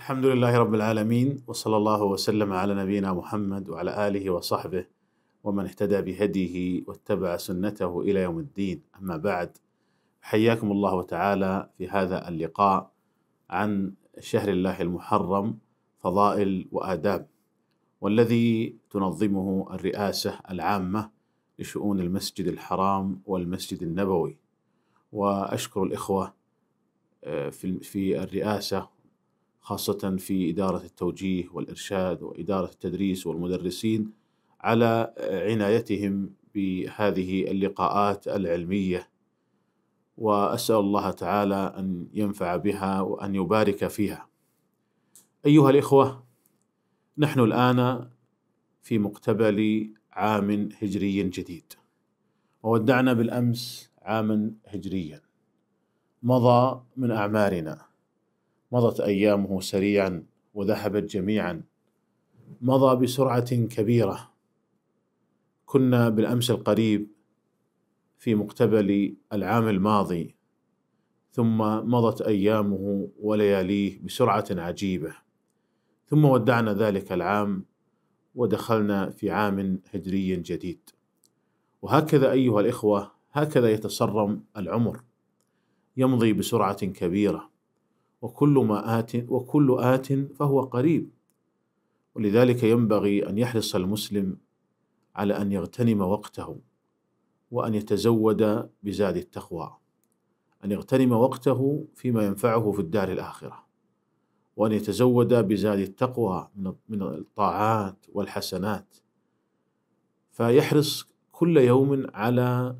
الحمد لله رب العالمين وصلى الله وسلم على نبينا محمد وعلى اله وصحبه ومن اهتدى بهديه واتبع سنته الى يوم الدين اما بعد حياكم الله تعالى في هذا اللقاء عن شهر الله المحرم فضائل واداب والذي تنظمه الرئاسه العامه لشؤون المسجد الحرام والمسجد النبوي واشكر الاخوه آه، في الرئاسه خاصة في إدارة التوجيه والإرشاد وإدارة التدريس والمدرسين على عنايتهم بهذه اللقاءات العلمية وأسأل الله تعالى أن ينفع بها وأن يبارك فيها. أيها الإخوة، نحن الآن في مقتبل عام هجري جديد. وودعنا بالأمس عاما هجريا مضى من أعمارنا مضت ايامه سريعا وذهبت جميعا مضى بسرعه كبيره كنا بالامس القريب في مقتبل العام الماضي ثم مضت ايامه ولياليه بسرعه عجيبه ثم ودعنا ذلك العام ودخلنا في عام هجري جديد وهكذا ايها الاخوه هكذا يتصرم العمر يمضي بسرعه كبيره وكل ما آت وكل آت فهو قريب ولذلك ينبغي أن يحرص المسلم على أن يغتنم وقته وأن يتزود بزاد التقوى أن يغتنم وقته فيما ينفعه في الدار الآخرة وأن يتزود بزاد التقوى من الطاعات والحسنات فيحرص كل يوم على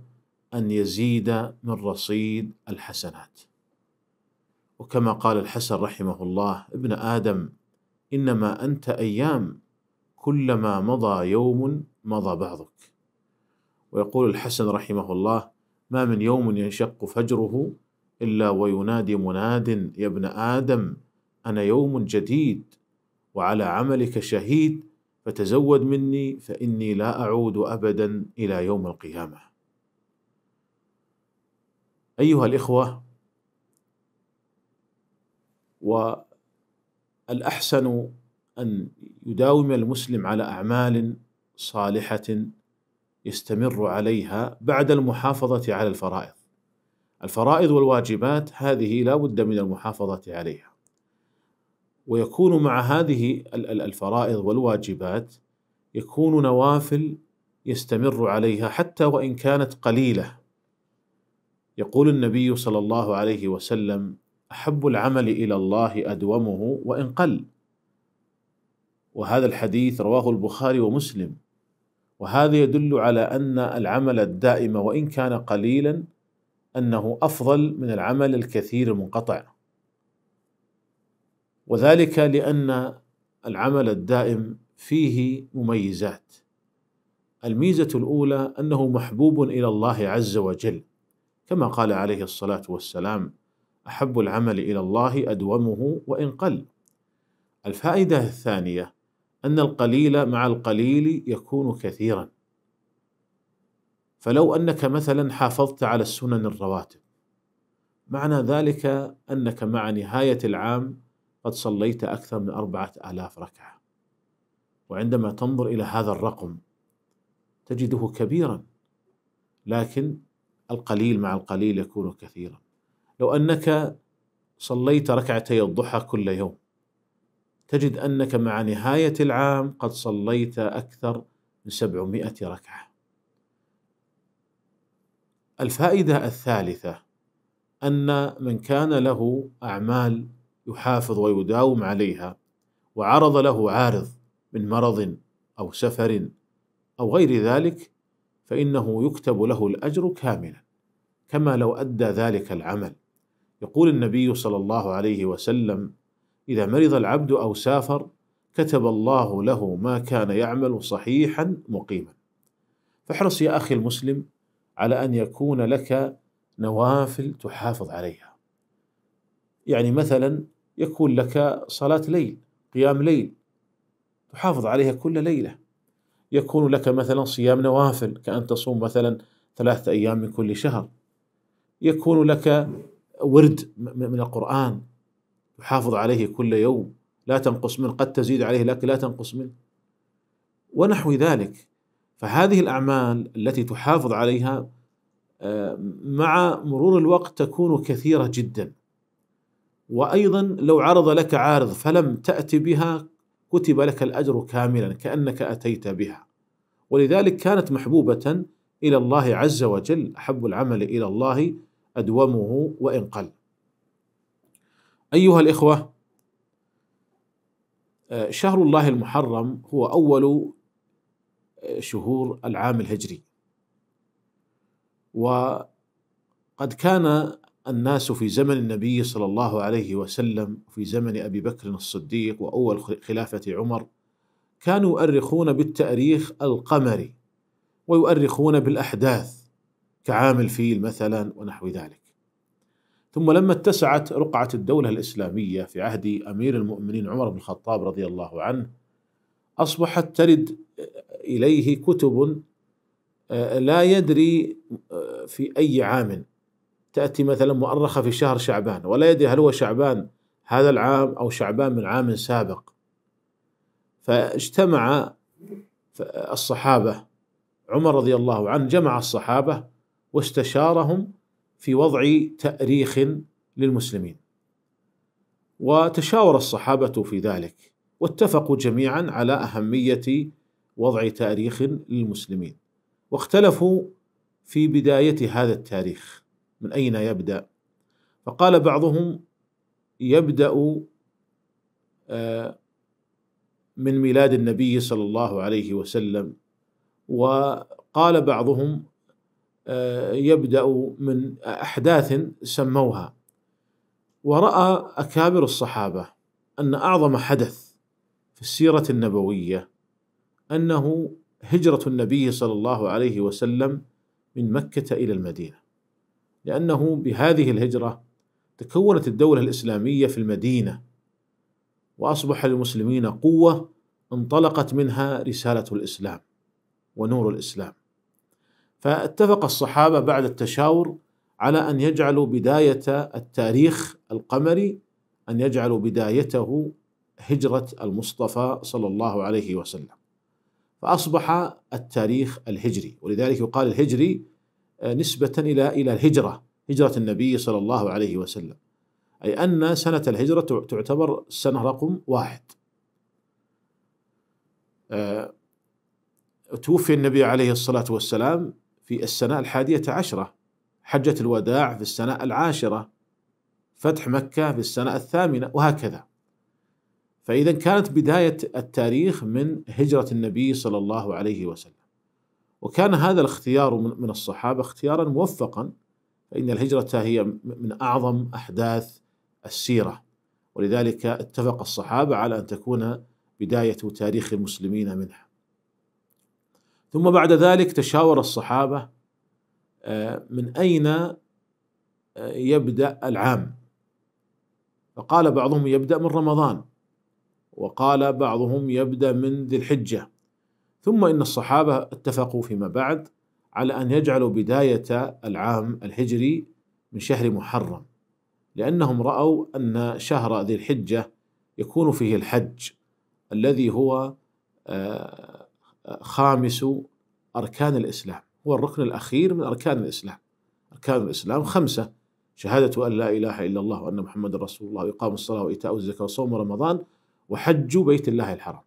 أن يزيد من رصيد الحسنات وكما قال الحسن رحمه الله ابن ادم انما انت ايام كلما مضى يوم مضى بعضك ويقول الحسن رحمه الله ما من يوم ينشق فجره الا وينادي مناد يا ابن ادم انا يوم جديد وعلى عملك شهيد فتزود مني فاني لا اعود ابدا الى يوم القيامه ايها الاخوه والاحسن ان يداوم المسلم على اعمال صالحه يستمر عليها بعد المحافظه على الفرائض الفرائض والواجبات هذه لا بد من المحافظه عليها ويكون مع هذه الفرائض والواجبات يكون نوافل يستمر عليها حتى وان كانت قليله يقول النبي صلى الله عليه وسلم حب العمل الى الله ادومه وان قل وهذا الحديث رواه البخاري ومسلم وهذا يدل على ان العمل الدائم وان كان قليلا انه افضل من العمل الكثير المنقطع وذلك لان العمل الدائم فيه مميزات الميزه الاولى انه محبوب الى الله عز وجل كما قال عليه الصلاه والسلام أحب العمل إلى الله أدومه وإن قل. الفائدة الثانية أن القليل مع القليل يكون كثيرا. فلو أنك مثلا حافظت على السنن الرواتب معنى ذلك أنك مع نهاية العام قد صليت أكثر من أربعة آلاف ركعة وعندما تنظر إلى هذا الرقم تجده كبيرا لكن القليل مع القليل يكون كثيرا لو انك صليت ركعتي الضحى كل يوم تجد انك مع نهايه العام قد صليت اكثر من 700 ركعه. الفائده الثالثه ان من كان له اعمال يحافظ ويداوم عليها وعرض له عارض من مرض او سفر او غير ذلك فانه يكتب له الاجر كاملا كما لو ادى ذلك العمل يقول النبي صلى الله عليه وسلم اذا مرض العبد او سافر كتب الله له ما كان يعمل صحيحا مقيما فاحرص يا اخي المسلم على ان يكون لك نوافل تحافظ عليها يعني مثلا يكون لك صلاه ليل قيام ليل تحافظ عليها كل ليله يكون لك مثلا صيام نوافل كأن تصوم مثلا ثلاثة أيام من كل شهر يكون لك ورد من القرآن يحافظ عليه كل يوم لا تنقص منه قد تزيد عليه لكن لا تنقص منه ونحو ذلك فهذه الأعمال التي تحافظ عليها آه، مع مرور الوقت تكون كثيرة جدا وأيضا لو عرض لك عارض فلم تأتي بها كتب لك الأجر كاملا كأنك أتيت بها ولذلك كانت محبوبة إلى الله عز وجل أحب العمل إلى الله أدومه وإن قل أيها الإخوة آه، شهر الله المحرم هو أول آه، شهور العام الهجري وقد كان الناس في زمن النبي صلى الله عليه وسلم في زمن أبي بكر الصديق وأول خلافة عمر كانوا يؤرخون بالتأريخ القمري ويؤرخون بالأحداث كعامل فيل مثلا ونحو ذلك ثم لما اتسعت رقعة الدولة الإسلامية في عهد أمير المؤمنين عمر بن الخطاب رضي الله عنه أصبحت ترد إليه كتب آه، لا يدري آه، في أي عام تأتي مثلا مؤرخة في شهر شعبان ولا يدري هل هو شعبان هذا العام أو شعبان من عام سابق فاجتمع آه، الصحابة عمر رضي الله عنه جمع الصحابة واستشارهم في وضع تأريخ للمسلمين وتشاور الصحابة في ذلك واتفقوا جميعا على أهمية وضع تاريخ للمسلمين واختلفوا في بداية هذا التاريخ من أين يبدأ فقال بعضهم يبدأ آه، من ميلاد النبي صلى الله عليه وسلم وقال بعضهم آه، يبدأ من أحداث سموها ورأى أكابر الصحابة أن أعظم حدث في السيرة النبوية أنه هجرة النبي صلى الله عليه وسلم من مكة إلى المدينة لأنه بهذه الهجرة تكونت الدولة الإسلامية في المدينة وأصبح للمسلمين قوة انطلقت منها رسالة الإسلام ونور الإسلام فاتفق الصحابة بعد التشاور على أن يجعلوا بداية التاريخ القمري أن يجعلوا بدايته هجرة المصطفى صلى الله عليه وسلم فأصبح التاريخ الهجري ولذلك يقال الهجري آه، نسبة إلى إلى الهجرة هجرة النبي صلى الله عليه وسلم أي أن سنة الهجرة تعتبر السنة رقم واحد آه، توفي النبي عليه الصلاة والسلام في السنة الحادية عشرة حجة الوداع في السنة العاشرة فتح مكة في السنة الثامنة وهكذا فإذا كانت بداية التاريخ من هجرة النبي صلى الله عليه وسلم وكان هذا الاختيار من الصحابة اختيارا موفقا فإن الهجرة هي من أعظم أحداث السيرة ولذلك اتفق الصحابة على أن تكون بداية تاريخ المسلمين منها ثم بعد ذلك تشاور الصحابه آه، من اين آه، يبدا العام فقال بعضهم يبدا من رمضان وقال بعضهم يبدا من ذي الحجه ثم ان الصحابه اتفقوا فيما بعد على ان يجعلوا بدايه العام الهجري من شهر محرم لانهم راوا ان شهر ذي الحجه يكون فيه الحج الذي هو آه، خامس أركان الإسلام هو الركن الأخير من أركان الإسلام أركان الإسلام خمسة شهادة أن لا إله إلا الله وأن محمد رسول الله وإقام الصلاة وإيتاء الزكاة وصوم رمضان وحج بيت الله الحرام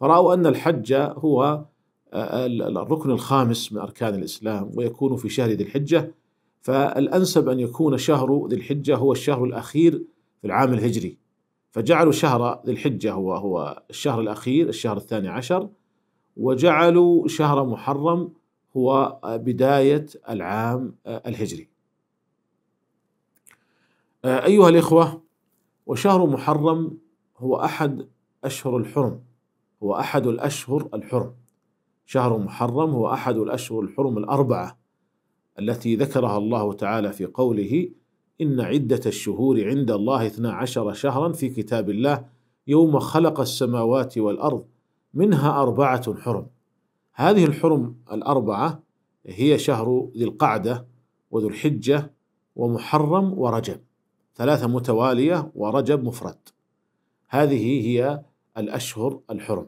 فرأوا أن الحج هو آه، الركن الخامس من أركان الإسلام ويكون في شهر ذي الحجة فالأنسب أن يكون شهر ذي الحجة هو الشهر الأخير في العام الهجري فجعلوا شهر ذي الحجة هو هو الشهر الأخير الشهر الثاني عشر وجعلوا شهر محرم هو بداية العام آه، الهجري آه، أيها الإخوة وشهر محرم هو أحد أشهر الحرم هو أحد الأشهر الحرم شهر محرم هو أحد الأشهر الحرم الأربعة التي ذكرها الله تعالى في قوله إن عدة الشهور عند الله اثنا عشر شهرا في كتاب الله يوم خلق السماوات والأرض منها أربعة حرم هذه الحرم الأربعة هي شهر ذي القعدة وذو الحجة ومحرم ورجب ثلاثة متوالية ورجب مفرد هذه هي الأشهر الحرم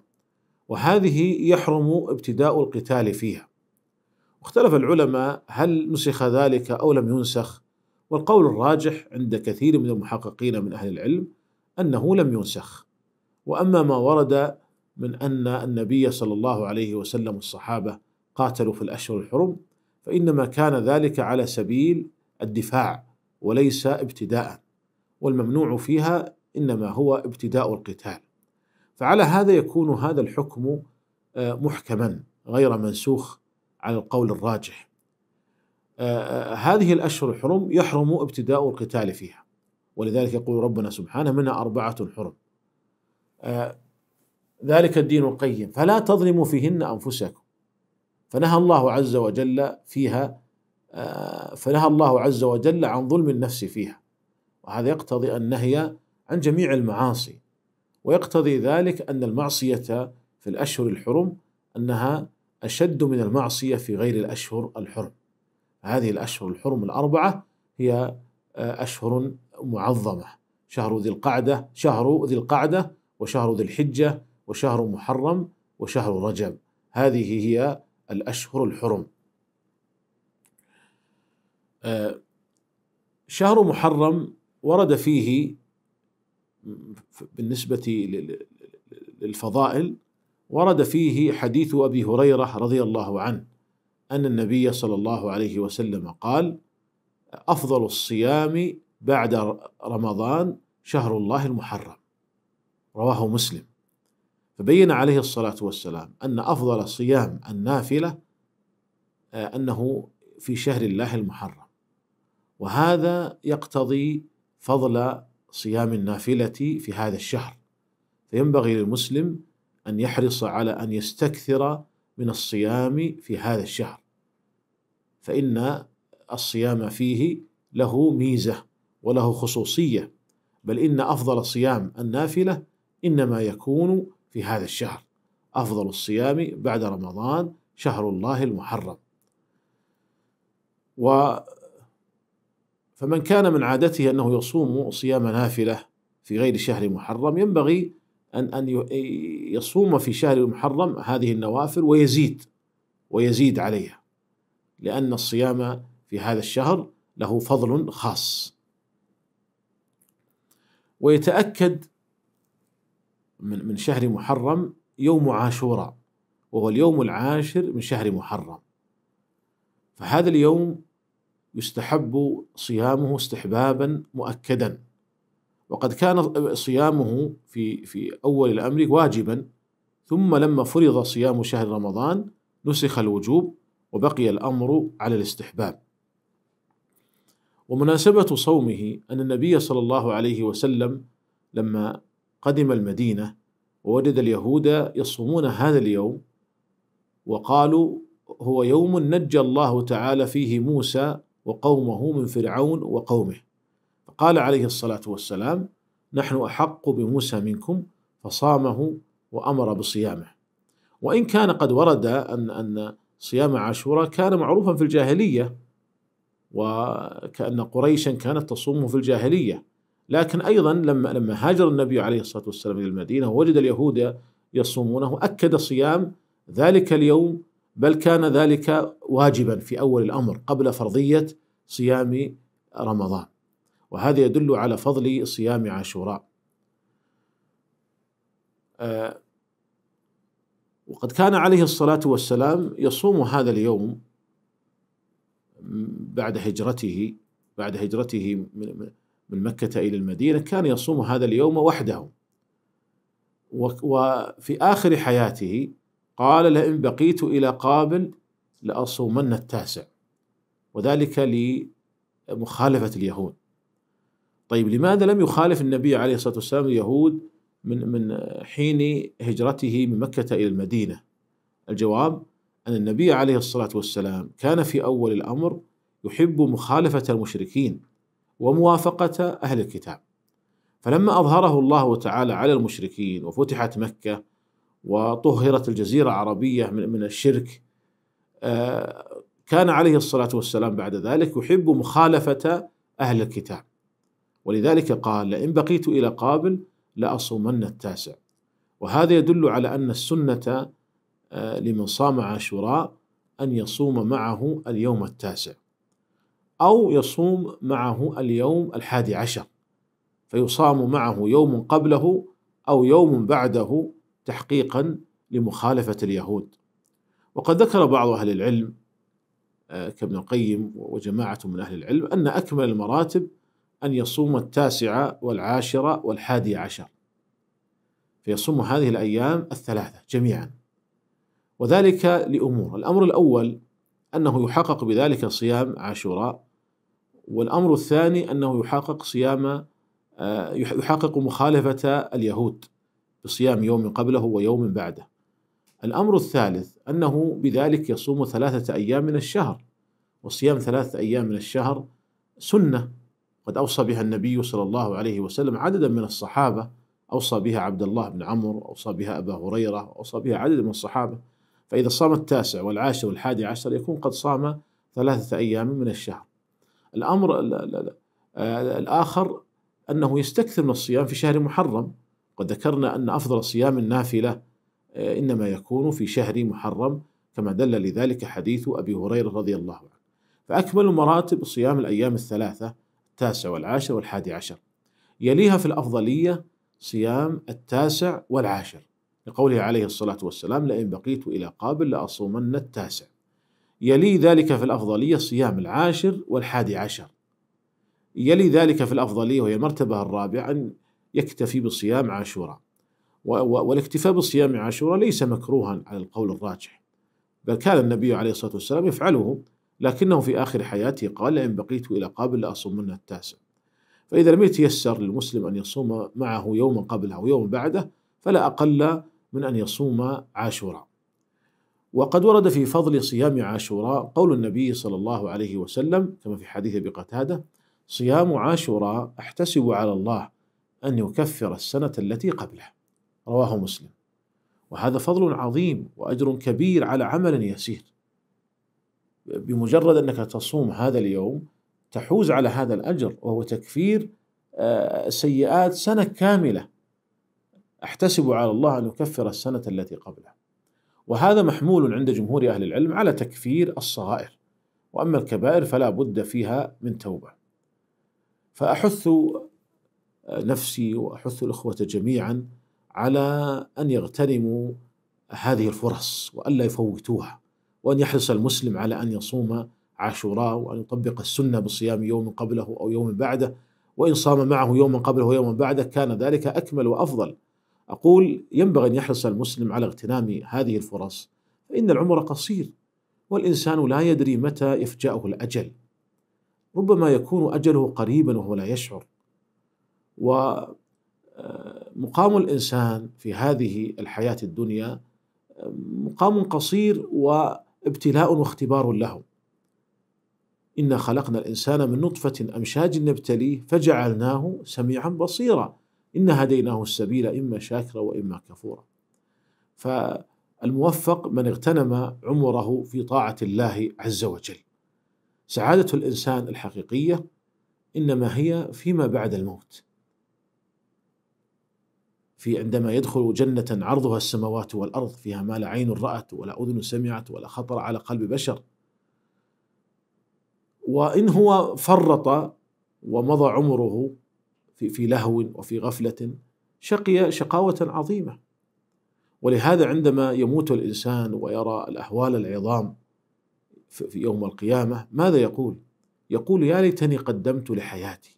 وهذه يحرم ابتداء القتال فيها واختلف العلماء هل نسخ ذلك أو لم ينسخ والقول الراجح عند كثير من المحققين من أهل العلم أنه لم ينسخ وأما ما ورد من ان النبي صلى الله عليه وسلم والصحابه قاتلوا في الاشهر الحرم فانما كان ذلك على سبيل الدفاع وليس ابتداء والممنوع فيها انما هو ابتداء القتال فعلى هذا يكون هذا الحكم آه، محكما غير منسوخ على القول الراجح آه، آه، هذه الاشهر الحرم يحرم ابتداء القتال فيها ولذلك يقول ربنا سبحانه منها اربعه حرم ذلك الدين القيم فلا تظلموا فيهن انفسكم فنهى الله عز وجل فيها آه، فنهى الله عز وجل عن ظلم النفس فيها وهذا يقتضي النهي عن جميع المعاصي ويقتضي ذلك ان المعصيه في الاشهر الحرم انها اشد من المعصيه في غير الاشهر الحرم هذه الاشهر الحرم الاربعه هي آه، اشهر معظمه شهر ذي القعده شهر ذي القعده وشهر ذي الحجه وشهر محرم وشهر رجب هذه هي الأشهر الحرم آه، شهر محرم ورد فيه بالنسبة للفضائل ورد فيه حديث أبي هريرة رضي الله عنه أن النبي صلى الله عليه وسلم قال أفضل الصيام بعد رمضان شهر الله المحرم رواه مسلم فبين عليه الصلاة والسلام أن أفضل الصيام النافلة آه، أنه في شهر الله المحرم وهذا يقتضي فضل صيام النافلة في هذا الشهر فينبغي للمسلم أن يحرص على أن يستكثر من الصيام في هذا الشهر فإن الصيام فيه له ميزة وله خصوصية بل إن أفضل صيام النافلة إنما يكون في هذا الشهر أفضل الصيام بعد رمضان شهر الله المحرم و فمن كان من عادته أنه يصوم صيام نافلة في غير شهر محرم ينبغي أن أن يصوم في شهر محرم هذه النوافل ويزيد ويزيد عليها لأن الصيام في هذا الشهر له فضل خاص ويتأكد من من شهر محرم يوم عاشوراء وهو اليوم العاشر من شهر محرم فهذا اليوم يستحب صيامه استحبابا مؤكدا وقد كان صيامه في في اول الامر واجبا ثم لما فرض صيام شهر رمضان نسخ الوجوب وبقي الامر على الاستحباب ومناسبه صومه ان النبي صلى الله عليه وسلم لما قدم المدينة ووجد اليهود يصومون هذا اليوم وقالوا هو يوم نجى الله تعالى فيه موسى وقومه من فرعون وقومه فقال عليه الصلاة والسلام نحن أحق بموسى منكم فصامه وأمر بصيامه وإن كان قد ورد أن أن صيام عاشوراء كان معروفا في الجاهلية وكأن قريشا كانت تصومه في الجاهلية لكن أيضا لما لما هاجر النبي عليه الصلاة والسلام إلى المدينة ووجد اليهود يصومونه أكد صيام ذلك اليوم بل كان ذلك واجبا في أول الأمر قبل فرضية صيام رمضان وهذا يدل على فضل صيام عاشوراء آه وقد كان عليه الصلاة والسلام يصوم هذا اليوم بعد هجرته بعد هجرته من من مكة إلى المدينة كان يصوم هذا اليوم وحده وفي آخر حياته قال لئن بقيت إلى قابل لأصومن التاسع وذلك لمخالفة اليهود طيب لماذا لم يخالف النبي عليه الصلاة والسلام اليهود من من حين هجرته من مكة إلى المدينة الجواب أن النبي عليه الصلاة والسلام كان في أول الأمر يحب مخالفة المشركين وموافقة أهل الكتاب فلما أظهره الله تعالى على المشركين وفتحت مكة وطهرت الجزيرة العربية من الشرك آه، كان عليه الصلاة والسلام بعد ذلك يحب مخالفة أهل الكتاب ولذلك قال لئن بقيت إلى قابل لأصومن التاسع وهذا يدل على أن السنة آه، لمن صام عاشوراء أن يصوم معه اليوم التاسع أو يصوم معه اليوم الحادي عشر فيصام معه يوم قبله أو يوم بعده تحقيقا لمخالفة اليهود وقد ذكر بعض أهل العلم آه، كابن القيم وجماعة من أهل العلم أن أكمل المراتب أن يصوم التاسعة والعاشرة والحادي عشر فيصوم هذه الأيام الثلاثة جميعا وذلك لأمور الأمر الأول أنه يحقق بذلك صيام عاشوراء والأمر الثاني أنه يحقق صيام آه، يحقق مخالفة اليهود بصيام يوم قبله ويوم بعده الأمر الثالث أنه بذلك يصوم ثلاثة أيام من الشهر وصيام ثلاثة أيام من الشهر سنة قد أوصى بها النبي صلى الله عليه وسلم عددا من الصحابة أوصى بها عبد الله بن عمر أوصى بها أبا هريرة أوصى بها عدد من الصحابة فإذا صام التاسع والعاشر والحادي عشر يكون قد صام ثلاثة أيام من الشهر الأمر آه، الآخر أنه يستكثر من الصيام في شهر محرم قد ذكرنا أن أفضل الصيام النافلة آه، إنما يكون في شهر محرم كما دل لذلك حديث أبي هريرة رضي الله عنه فأكمل مراتب صيام الأيام الثلاثة التاسع والعاشر والحادي عشر يليها في الأفضلية صيام التاسع والعاشر لقوله عليه الصلاة والسلام لئن بقيت إلى قابل لأصومن التاسع يلي ذلك في الأفضلية صيام العاشر والحادي عشر يلي ذلك في الأفضلية وهي المرتبة الرابعة أن يكتفي بصيام عاشوراء والاكتفاء بصيام عاشوراء ليس مكروها على القول الراجح بل كان النبي عليه الصلاة والسلام يفعله لكنه في آخر حياته قال لئن بقيت إلى قابل لأصومن التاسع فإذا لم يتيسر للمسلم أن يصوم معه يوما قبله يوما بعده فلا أقل من أن يصوم عاشوراً وقد ورد في فضل صيام عاشوراء قول النبي صلى الله عليه وسلم كما في حديث ابي قتاده صيام عاشوراء احتسب على الله ان يكفر السنه التي قبله رواه مسلم وهذا فضل عظيم واجر كبير على عمل يسير بمجرد انك تصوم هذا اليوم تحوز على هذا الاجر وهو تكفير آه، سيئات سنه كامله احتسب على الله ان يكفر السنه التي قبله وهذا محمول عند جمهور أهل العلم على تكفير الصغائر وأما الكبائر فلا بد فيها من توبة فأحث نفسي وأحث الإخوة جميعا على أن يغتنموا هذه الفرص وألا يفوتوها وأن يحرص المسلم على أن يصوم عاشوراء وأن يطبق السنة بصيام يوم قبله أو يوم بعده وإن صام معه يوما قبله ويوما بعده كان ذلك أكمل وأفضل أقول ينبغي أن يحرص المسلم على اغتنام هذه الفرص فإن العمر قصير والإنسان لا يدري متى يفجأه الأجل ربما يكون أجله قريبا وهو لا يشعر ومقام آه، الإنسان في هذه الحياة الدنيا آه، مقام قصير وابتلاء واختبار له إنا خلقنا الإنسان من نطفة أمشاج نبتليه فجعلناه سميعا بصيرا إنا هديناه السبيل إما شاكرا وإما كفورا فالموفق من اغتنم عمره في طاعة الله عز وجل سعادة الإنسان الحقيقية إنما هي فيما بعد الموت في عندما يدخل جنة عرضها السماوات والأرض فيها ما لا عين رأت ولا أذن سمعت ولا خطر على قلب بشر وإن هو فرط ومضى عمره في في لهو وفي غفلة شقي شقاوة عظيمة ولهذا عندما يموت الإنسان ويرى الأهوال العظام في يوم القيامة ماذا يقول؟ يقول يا ليتني قدمت لحياتي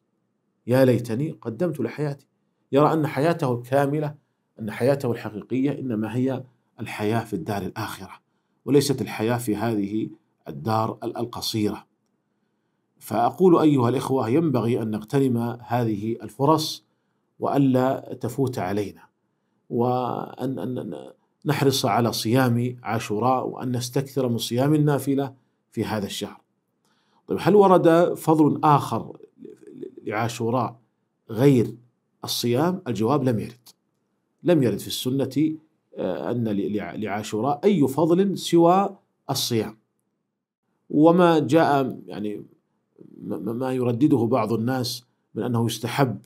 يا ليتني قدمت لحياتي يرى أن حياته الكاملة أن حياته الحقيقية إنما هي الحياة في الدار الآخرة وليست الحياة في هذه الدار القصيرة فأقول أيها الإخوة ينبغي أن نغتنم هذه الفرص وألا تفوت علينا وأن أن نحرص على صيام عاشوراء وأن نستكثر من صيام النافلة في هذا الشهر طيب هل ورد فضل آخر لعاشوراء غير الصيام الجواب لم يرد لم يرد في السنة آه، أن لعاشوراء أي فضل سوى الصيام وما جاء يعني ما يردده بعض الناس من انه يستحب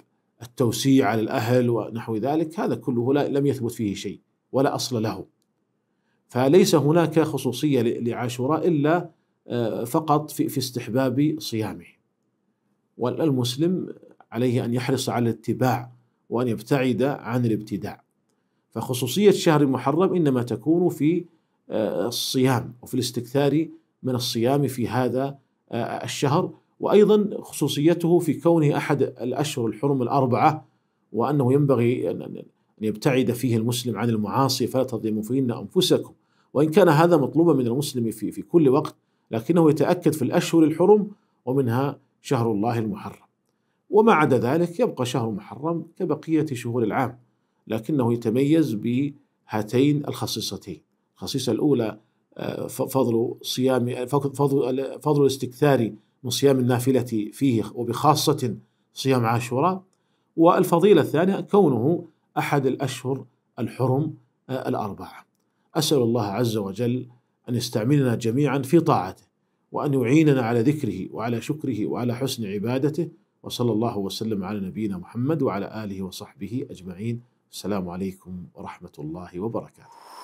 التوسيع على الاهل ونحو ذلك هذا كله لا لم يثبت فيه شيء ولا اصل له فليس هناك خصوصيه لعاشوراء الا آه، فقط في في استحباب صيامه والمسلم عليه ان يحرص على الاتباع وان يبتعد عن الابتداع فخصوصيه شهر محرم انما تكون في آه، الصيام وفي الاستكثار من الصيام في هذا آه، الشهر وأيضا خصوصيته في كونه أحد الأشهر الحرم الأربعة وأنه ينبغي أن يبتعد فيه المسلم عن المعاصي فلا تظلموا فيهن أنفسكم وإن كان هذا مطلوبا من المسلم في, في كل وقت لكنه يتأكد في الأشهر الحرم ومنها شهر الله المحرم وما عدا ذلك يبقى شهر محرم كبقية شهور العام لكنه يتميز بهاتين الخصيصتين الخصيصة الأولى آه، فضل صيام فضل, فضل الاستكثار من صيام النافلة فيه وبخاصة صيام عاشوراء والفضيلة الثانية كونه أحد الأشهر الحرم آه، الأربعة أسأل الله عز وجل أن يستعملنا جميعا في طاعته وأن يعيننا على ذكره وعلى شكره وعلى حسن عبادته وصلى الله وسلم على نبينا محمد وعلى آله وصحبه أجمعين السلام عليكم ورحمة الله وبركاته